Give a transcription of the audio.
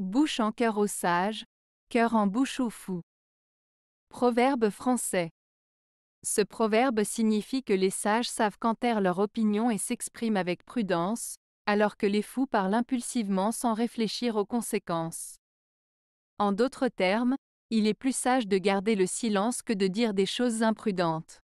Bouche en cœur au sage, cœur en bouche aux fous. Proverbe français. Ce proverbe signifie que les sages savent canter leur opinion et s'expriment avec prudence, alors que les fous parlent impulsivement sans réfléchir aux conséquences. En d'autres termes, il est plus sage de garder le silence que de dire des choses imprudentes.